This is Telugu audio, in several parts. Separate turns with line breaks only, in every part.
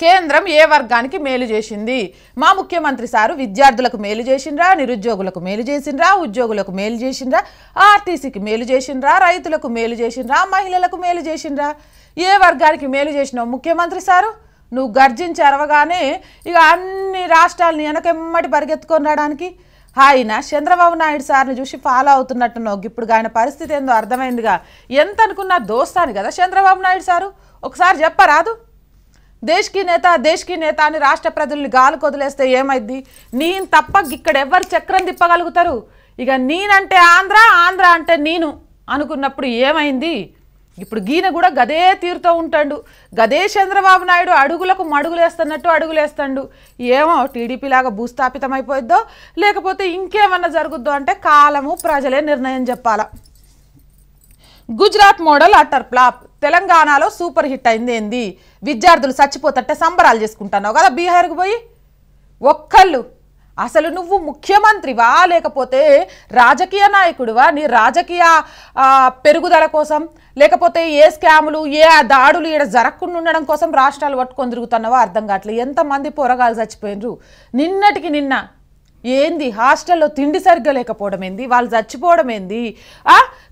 కేంద్రం ఏ వర్గానికి మేలు చేసింది మా ముఖ్యమంత్రి సారు విద్యార్థులకు మేలు చేసిండ్రా నిరుద్యోగులకు మేలు చేసిండ్రా ఉద్యోగులకు మేలు చేసిండ్రా ఆర్టీసీకి మేలు చేసిండ్రా రైతులకు మేలు చేసిండ్రా మహిళలకు మేలు చేసిండ్రా ఏ వర్గానికి మేలు చేసినావు ముఖ్యమంత్రి సారు నువ్వు గర్జించి అరవగానే ఇక అన్ని రాష్ట్రాలని వెనకెమ్మటి పరిగెత్తుకొని రావడానికి ఆయన చంద్రబాబు నాయుడు సార్ని చూసి ఫాలో అవుతున్నట్టు అవుతున్నట్టున్నావు ఇప్పుడు ఆయన పరిస్థితి ఏందో అర్థమైందిగా ఎంత అనుకున్నా దోస్తాను కదా చంద్రబాబు నాయుడు సారు ఒకసారి చెప్పరాదు దేశ్ కి నేత దేశ్ కి నేత అని రాష్ట్ర ప్రజల్ని గాలి కొదిలేస్తే ఏమైంది నేను తప్ప ఇక్కడ ఎవరు చక్రం తిప్పగలుగుతారు ఇక నేనంటే ఆంధ్ర ఆంధ్ర అంటే నేను అనుకున్నప్పుడు ఏమైంది ఇప్పుడు గీన కూడా గదే తీరుతో ఉంటాడు గదే చంద్రబాబు నాయుడు అడుగులకు మడుగులేస్తున్నట్టు అడుగులేస్తాడు ఏమో టీడీపీలాగా అయిపోయిద్దో లేకపోతే ఇంకేమన్నా జరుగుద్దో అంటే కాలము ప్రజలే నిర్ణయం చెప్పాల గుజరాత్ మోడల్ అటర్ ప్లాప్ తెలంగాణలో సూపర్ హిట్ అయింది ఏంది విద్యార్థులు చచ్చిపోతట్టే సంబరాలు చేసుకుంటున్నావు కదా బీహార్కి పోయి ఒక్కళ్ళు అసలు నువ్వు ముఖ్యమంత్రివా లేకపోతే రాజకీయ నాయకుడివా నీ రాజకీయ పెరుగుదల కోసం లేకపోతే ఏ స్కాములు ఏ దాడులు ఇక్కడ జరగకుండా ఉండడం కోసం రాష్ట్రాలు పట్టుకొని తిరుగుతున్నావా అర్థం కావట్లేదు ఎంతమంది పొరగాలు చచ్చిపోయినరు నిన్నటికి నిన్న ఏంది హాస్టల్లో తిండి సరిగ్గా లేకపోవడం ఏంది వాళ్ళు చచ్చిపోవడం ఏంది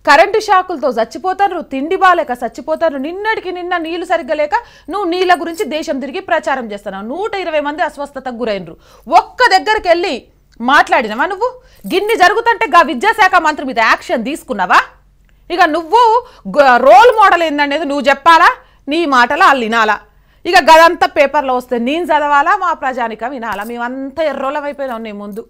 కరెంటు షాకులతో చచ్చిపోతారు తిండి బాలేక చచ్చిపోతారు నిన్నటికి నిన్న నీళ్లు సరిగ్గా లేక నువ్వు నీళ్ళ గురించి దేశం తిరిగి ప్రచారం చేస్తున్నావు నూట ఇరవై మంది అస్వస్థతకు గురైనరు ఒక్క దగ్గరికి వెళ్ళి మాట్లాడినవా నువ్వు గిన్ని జరుగుతుంటే గా విద్యాశాఖ మంత్రి మీద యాక్షన్ తీసుకున్నావా ఇక నువ్వు రోల్ మోడల్ ఏందనేది నువ్వు చెప్పాలా నీ మాటలు వాళ్ళు వినాలా ఇక గదంతా పేపర్లో వస్తే నేను చదవాలా మా ప్రజానిక వినాలా మేమంతా ఎర్రోలం అయిపోయినాం ముందు